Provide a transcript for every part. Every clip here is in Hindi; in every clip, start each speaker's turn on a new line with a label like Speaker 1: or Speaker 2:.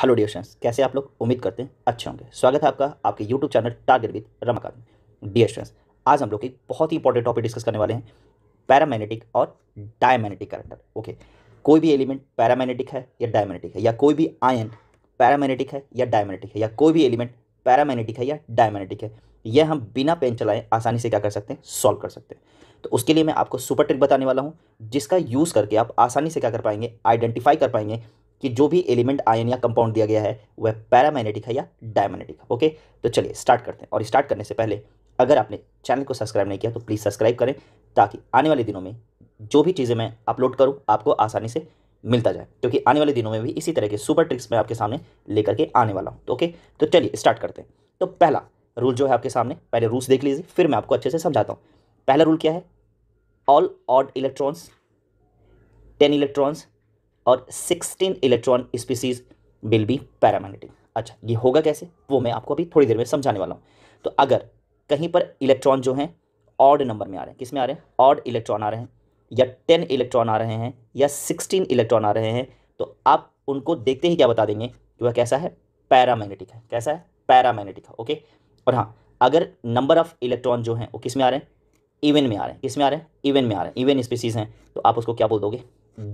Speaker 1: हेलो डियर स्टूडेंट्स कैसे आप लोग उम्मीद करते हैं अच्छे होंगे स्वागत है आपका आपके YouTube channel target with Rama में डियर स्टूडेंट्स आज हम लोग एक बहुत ही इंपॉर्टेंट टॉपिक डिस्कस करने वाले हैं पैरामैग्नेटिक और डायमैग्नेटिक करंट ओके कोई भी एलिमेंट पैरामैग्नेटिक है या डायमैग्नेटिक है या कोई भी आयन पैरामैग्नेटिक है या डायमैग्नेटिक है या कोई भी एलिमेंट पैरामैग्नेटिक है या डायमैग्नेटिक है यह हम बिना पेन चलाएं आसानी से क्या कर सकते हैं सॉल्व कर सकते हैं तो उसके लिए मैं आपको सुपर ट्रिक बताने वाला हूँ जिसका यूज़ करके आप आसानी से क्या कर पाएंगे आइडेंटिफाई कर पाएंगे कि जो भी एलिमेंट आयन या कंपाउंड दिया गया है वह पैरामैग्नेटिक है या डायमैग्नेटिक ओके तो चलिए स्टार्ट करते हैं और स्टार्ट करने से पहले अगर आपने चैनल को सब्सक्राइब नहीं किया तो प्लीज़ सब्सक्राइब करें ताकि आने वाले दिनों में जो भी चीज़ें मैं अपलोड करूँ आपको आसानी से मिलता जाए क्योंकि आने वाले दिनों में भी इसी तरह के सुपर ट्रिक्स मैं आपके सामने लेकर के आने वाला हूँ तो ओके तो चलिए स्टार्ट करते हैं तो पहला रूल जो है आपके सामने पहले रूल्स देख लीजिए फिर मैं आपको अच्छे से समझाता हूँ पहला रूल क्या है all odd electrons ten electrons और 16 electron species will be paramagnetic अच्छा ये होगा कैसे वो मैं आपको अभी थोड़ी देर में समझाने वाला हूँ तो अगर कहीं पर इलेक्ट्रॉन जो हैं ऑड नंबर में आ रहे हैं किस में आ रहे हैं ऑड इलेक्ट्रॉन आ रहे हैं या टेन इलेक्ट्रॉन आ रहे हैं या सिक्सटीन इलेक्ट्रॉन आ रहे हैं तो आप उनको देखते ही क्या बता देंगे कि वह कैसा है पैरामैग्नेटिक है कैसा है पैरामैग्नेटिक है ओके और हाँ अगर नंबर ऑफ इलेक्ट्रॉन जो हैं वो किस में आ रहे हैं इवन में आ रहे हैं किस में आ रहे हैं इवन में आ रहे हैं इवन स्पीसीज हैं तो आप उसको क्या बोल दोगे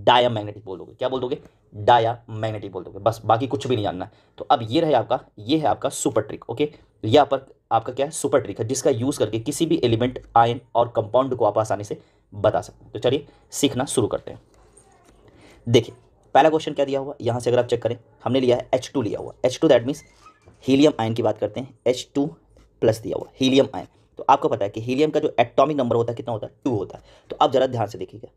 Speaker 1: डाया मैग्नेटिक बोल दोगे क्या बोल दोगे डाया मैग्नेटिक बोल दोगे बस बाकी कुछ भी नहीं जानना तो अब ये रहे आपका ये है आपका सुपर ट्रिक ओके यहाँ पर आपका क्या है सुपर ट्रिक है जिसका यूज़ करके किसी भी एलिमेंट आयन और कंपाउंड को आप आसानी से बता सकते हैं तो चलिए सीखना शुरू करते हैं देखिए पहला क्वेश्चन क्या दिया हुआ यहाँ से अगर आप चेक करें हमने लिया है एच लिया हुआ H two that means helium ion की बात करते हैं एच प्लस दिया हुआ हीलियम आयन तो आपको पता है कि हीलियम का जो एटॉमिक नंबर होता है कितना होता है टू होता है तो आप ज़रा ध्यान से देखिएगा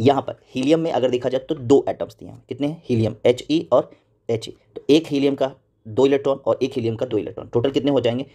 Speaker 1: यहाँ पर हीलियम में अगर देखा जाए तो दो एटम्स दिए हैं कितने हैं हीलियम एच ई e और एच ई e। तो एक हीलियम का दो इलेक्ट्रॉन और एक हीलियम का दो इलेक्ट्रॉन टोटल कितने हो जाएंगे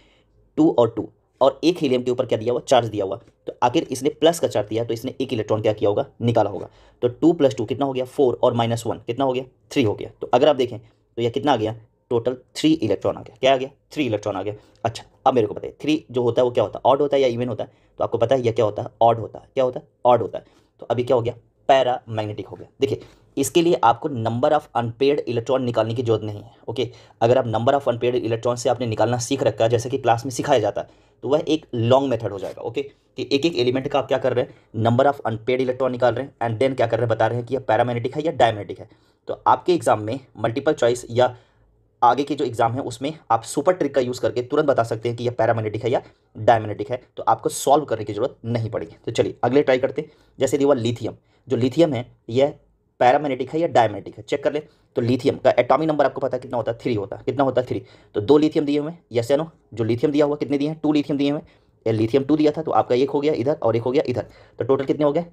Speaker 1: टू और टू और एक हीलियम के ऊपर क्या दिया हुआ चार्ज दिया हुआ तो आखिर इसने प्लस का चार्ज दिया तो इसने एक इलेक्ट्रॉन क्या किया होगा निकाला होगा तो टू प्लस टू कितना हो गया फोर और माइनस वन कितना हो गया थ्री हो गया तो अगर आप देखें तो यह कितना आ गया टोटल थ्री इलेक्ट्रॉन आ गया क्या आ गया थ्री इलेक्ट्रॉन आ गया अच्छा अब मेरे को पता है थ्री जो होता है वो क्या होता है ऑड होता है या इवन होता है तो आपको पता है यह क्या होता है ऑड होता है क्या होता है ऑड होता है तो अभी क्या हो गया पैरा मैग्नेटिक हो गया देखिए इसके लिए आपको नंबर ऑफ अनपेड इलेक्ट्रॉन निकालने की जरूरत नहीं है ओके अगर आप नंबर ऑफ अनपेड इलेक्ट्रॉन से आपने निकालना सीख रखा है जैसे कि क्लास में सिखाया जाता है तो वह एक लॉन्ग मेथड हो जाएगा ओके कि एक एक एलिमेंट का आप क्या कर रहे हैं नंबर ऑफ अनपेड इलेक्ट्रॉन निकाल रहे हैं एंड देन क्या कर रहे हैं बता रहे हैं कि यह पैरामैग्नेटिक है या डायमैग्नेटिक है तो आपके एग्जाम में मल्टीपल चॉइस या आगे के जो एग्ज़ाम है उसमें आप सुपर ट्रिक का यूज़ करके तुरंत बता सकते हैं कि यह पैरामैग्नेटिक है या डायमैग्नेटिक है तो आपको सॉल्व करने की ज़रूरत नहीं पड़ेगी तो चलिए अगले ट्राई करते हैं जैसे दिया लिथियम जो लिथियम है यह पैरामैग्नेटिक है या डायमैग्नेटिक है चेक कर ले तो लिथियम का एटॉमिक नंबर आपको पता है कितना होता है थ्री होता है कितना होता है थ्री तो दो लिथियम दिए हुए यस एनो जो लिथियम दिया हुआ कितने दिए हैं टू लिथियम दिए हुए या लिथियम टू दिया था तो आपका एक हो गया इधर और एक हो गया इधर तो टोटल कितने हो गए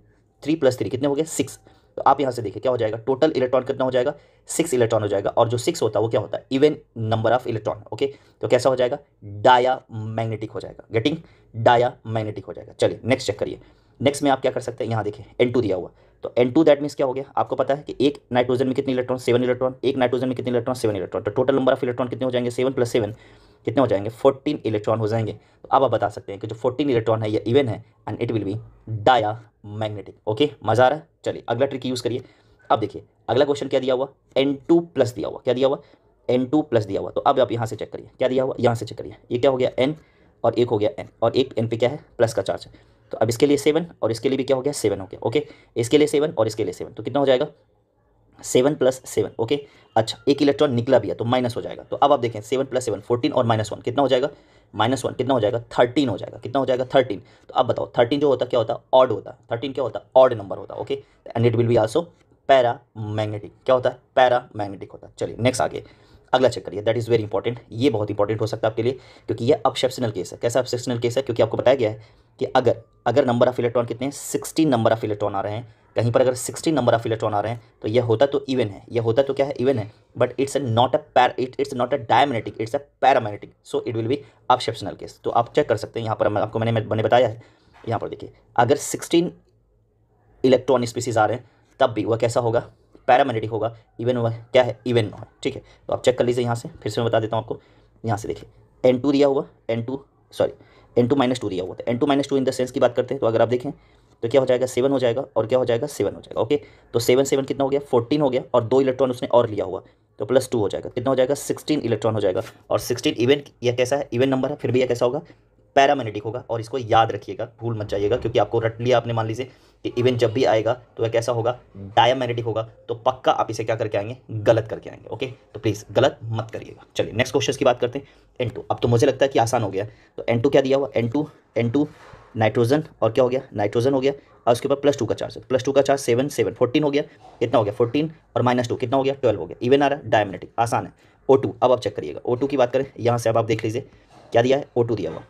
Speaker 1: थ्री प्लस थ्री कितने हो गए सिक्स तो आप यहाँ से देखिए क्या हो जाएगा टोटल इलेक्ट्रॉन कितना हो जाएगा सिक्स इलेक्ट्रॉन हो जाएगा और जो सिक्स होता है वो क्या होता है even number of electron okay तो कैसा हो जाएगा डाया मैग्नेटिक हो जाएगा गेटिंग डाया मैग्नेटिक हो जाएगा चलिए नेक्स्ट चेक करिए नेक्स्ट में आप क्या कर सकते हैं यहाँ देखिए एन दिया हुआ तो एन टू दैट मीस क्या हो गया आपको पता है कि एक नाइट्रोजन में कितने इलेक्ट्रॉन सेवन इलेक्ट्रॉन एक नाइट्रोजन में कितने इलेक्ट्रॉन सेवन इलेक्ट्रॉन तो टोटल नंबर ऑफ इलेक्ट्रॉन कितने हो जाएंगे सेवन प्लस सेवन कितने हो जाएंगे फोर्टीन इलेक्ट्रॉन हो जाएंगे तो अब आप बता सकते हैं कि जो फोर्टीन इलेक्ट्रॉन है या इवन है and it will be diamagnetic okay मज़ा आ रहा है चलिए अगला ट्रिक यूज़ करिए अब देखिए अगला क्वेश्चन क्या दिया हुआ एन टू प्लस दिया हुआ क्या दिया हुआ एन टू प्लस दिया हुआ तो अब आप यहाँ से चेक करिए क्या दिया हुआ यहाँ से चेक करिए ये क्या हो गया एन और एक हो गया एन और एक एन पे क्या है प्लस का चार्ज है तो अब इसके लिए सेवन और इसके लिए भी क्या हो गया सेवन हो गया ओके इसके लिए सेवन और इसके लिए सेवन तो कितना हो जाएगा सेवन प्लस सेवन ओके अच्छा एक इलेक्ट्रॉन निकला भी है तो माइनस हो जाएगा तो अब आप देखें सेवन प्लस सेवन फोर्टीन और माइनस वन कितना हो जाएगा माइनस वन कितना हो जाएगा थर्टीन हो जाएगा कितना हो जाएगा थर्टीन तो अब बताओ थर्टीन जो होता क्या होता है ऑड होता थर्टीन क्या होता है ऑड नंबर होता okay and it will be also paramagnetic क्या होता है पैरा मैग्नेटिक होता है चलिए नेक्स्ट आगे अगला चेक करिए दैट इज़ वेरी इंपॉर्टेंट ये बहुत इंपॉर्टेंट हो सकता है आपके लिए क्योंकि ये अपसेप्शनल केस है कैसा अपसेप्शनल केस है क्योंकि आपको बताया गया है कि अगर अगर नंबर ऑफ इलेक्ट्रॉन कितने सिक्सटीन नंबर ऑफ इलेक्ट्रॉन आ रहे हैं कहीं पर अगर सिक्सटीन नंबर ऑफ इलेक्ट्रॉन आ रहे हैं तो यह होता तो इवन है यह होता तो क्या है इवन है but it's a not a pair it it's not a diamagnetic it's a paramagnetic so it will be exceptional case तो आप चेक कर सकते हैं यहाँ पर आपको मैंने मैंने बताया है यहाँ पर देखिए अगर सिक्सटीन इलेक्ट्रॉन स्पीसीज आ रहे हैं तब भी वह कैसा होगा पैरामेनेटिक होगा इवन वह क्या है इवन है ठीक है तो आप चेक कर लीजिए यहाँ से फिर से मैं बता देता हूँ आपको यहाँ से देखिए एन टू दिया हुआ N two sorry N two minus two दिया हुआ था N two minus two in the sense की बात करते हैं तो अगर आप देखें तो क्या हो जाएगा सेवन हो जाएगा और क्या हो जाएगा सेवन हो जाएगा ओके तो सेवन सेवन कितना हो गया फोर्टीन हो गया और दो इलेक्ट्रॉन उसने और लिया हुआ तो प्लस टू हो जाएगा कितना हो जाएगा सिक्सटीन इलेक्ट्रॉन हो जाएगा और सिक्सटीन इवन यह कैसा है इवन नंबर है फिर भी यह कैसा होगा पैरामैग्नेटिक होगा और इसको याद रखिएगा भूल मत जाइएगा क्योंकि आपको रट लिया आपने मान लीजिए कि इवन जब भी आएगा तो वह कैसा होगा डायमैग्नेटिक होगा तो पक्का आप इसे क्या करके आएंगे गलत करके आएंगे ओके तो प्लीज़ गलत मत करिएगा चलिए नेक्स्ट क्वेश्चन की बात करते हैं एन अब तो मुझे लगता है कि आसान हो गया तो एन क्या दिया हुआ एन टू नाइट्रोजन और क्या हो गया नाइट्रोजन हो गया और उसके ऊपर प्लस टू का चार्ज प्लस टू का चार्ज सेवन सेवन फोर्टीन हो गया कितना हो गया फोर्टीन और माइनस टू कितना हो गया ट्वेल्व हो गया इवन आ रहा है डायमेटिक आसान है ओ टू अब आप चेक करिएगा ओ टू की बात करें यहाँ से अब आप देख लीजिए क्या दिया है ओ टू दिया हुआ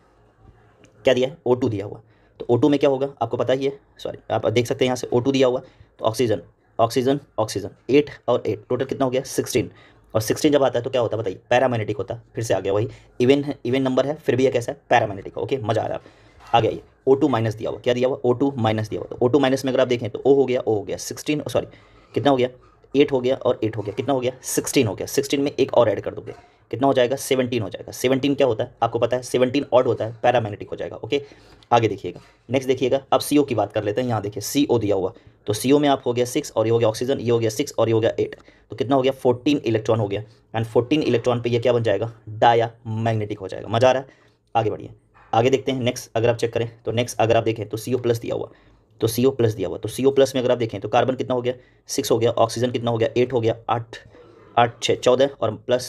Speaker 1: क्या दिया है ओ टू दिया हुआ तो ओ टू में क्या होगा आपको पता ही है सॉरी आप देख सकते हैं यहाँ से ओ टू दिया हुआ तो ऑक्सीजन ऑक्सीजन ऑक्सीजन एट और एट टोटल कितना हो गया सिक्सटीन और सिक्सटीन जब आता है तो क्या होता है बताइए पैरामैग्नेटिक होता है फिर से आ गया वही इवन इवन नंबर है फिर भी यह कैसा है पैरामैग्नेटिक ओके मज़ा आ रहा है आ गया ये ओ टू माइनस दिया हुआ क्या दिया हुआ ओ टू माइनस दिया हुआ तो ओ टू माइनस में अगर आप देखें तो ओ हो गया ओ हो गया सिक्सटीन सॉरी कितना हो गया एट हो गया और एट हो गया कितना हो गया सिक्सटीन हो गया सिक्सटीन में एक और ऐड कर दोगे कितना हो जाएगा सेवनटीन हो जाएगा सेवनटीन क्या होता है आपको पता है सेवनटीन ऑड होता है पैरामैग्नेटिक हो जाएगा ओके आगे देखिएगा नेक्स्ट देखिएगा अब सी की बात कर लेते हैं यहाँ देखिए सी दिया हुआ तो सी में आप हो गया सिक्स और ये हो गया ऑक्सीजन ये हो गया सिक्स और ये हो गया एट तो कितना हो गया फोर्टीन इलेक्ट्रॉन हो गया एंड फोर्टीन इलेक्ट्रॉन पर यह क्या बन जाएगा डाया मैग्नेटिक हो जाएगा मजा आ रहा है आगे बढ़िए आगे देखते हैं नेक्स्ट अगर आप चेक करें तो नेक्स्ट अगर आप देखें तो सी प्लस दिया हुआ तो सी ओ प्लस दिया हुआ तो सी प्लस में अगर आप देखें तो कार्बन कितना हो गया सिक्स हो गया ऑक्सीजन कितना हो गया एट हो गया आठ आठ छः चौदह और प्लस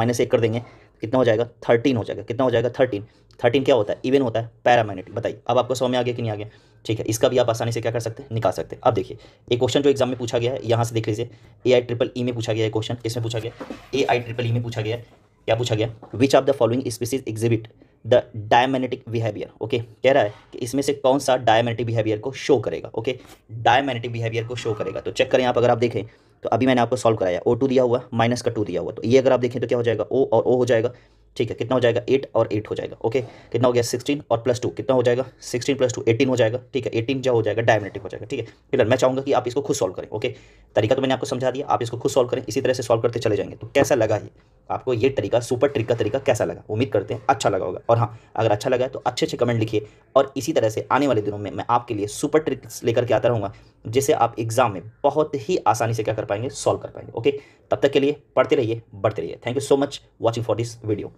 Speaker 1: माइनस एक कर देंगे कितना हो जाएगा थर्टीन हो जाएगा कितना हो जाएगा थर्टीन थर्टीन क्या होता है इवन होता है पैरामैग्नेटिक बताइए अब आपको सौ में आ गया कि नहीं आ गया ठीक है इसका भी आप आसानी से क्या कर सकते हैं निकाल सकते हैं अब देखिए एक क्वेश्चन जो एग्जाम में पूछा गया है यहाँ से देख लीजिए ए आई ट्रिपल ई में पूछा गया है क्वेश्चन इसमें पूछा गया ए आई ट्रिपल ई में पूछा गया क्या पूछा गया which of the following species exhibit the diamagnetic behaviour okay कह रहा है कि इसमें से कौन सा डायमेनेटिक बिहेवियर को शो करेगा ओके डायमेनेटिक बिहेवियर को शो करेगा तो चेक करें आप अगर आप देखें तो अभी मैंने आपको सॉल्व कराया ओ टू दिया हुआ माइनस का टू दिया हुआ तो ये अगर आप देखें तो क्या हो जाएगा ओ और ओ हो जाएगा ठीक है कितना हो जाएगा एट और एट हो जाएगा ओके कितना हो गया सिक्सटीन और प्लस टू कितना हो जाएगा सिक्सटीन प्लस टू एटीन हो जाएगा ठीक है एटीन जो हो जाएगा डायमेटिक हो जाएगा ठीक है फिलहाल मैं चाहूंगा कि आप इसको खुद सॉल्व करें ओके तरीका तो मैंने आपको समझा दिया आप इसको खुद सॉल्व करें इसी तरह से सॉल्व करते चले जाएंगे तो कैसा लगा ये आपको ये तरीका सुपर ट्रिक का तरीका कैसा लगा उम्मीद करते हैं अच्छा लगा होगा और हाँ अगर अच्छा लगा तो अच्छे अच्छे कमेंट लिखिए और इसी तरह से आने वाले दिनों में मैं आपके लिए सुपर ट्रिक्स लेकर के आता रहूँगा जिसे आप एग्ज़ाम में बहुत ही आसानी से क्या कर पाएंगे सॉल्व कर पाएंगे ओके तब तक के लिए पढ़ते रहिए बढ़ते रहिए thank you so much watching for this video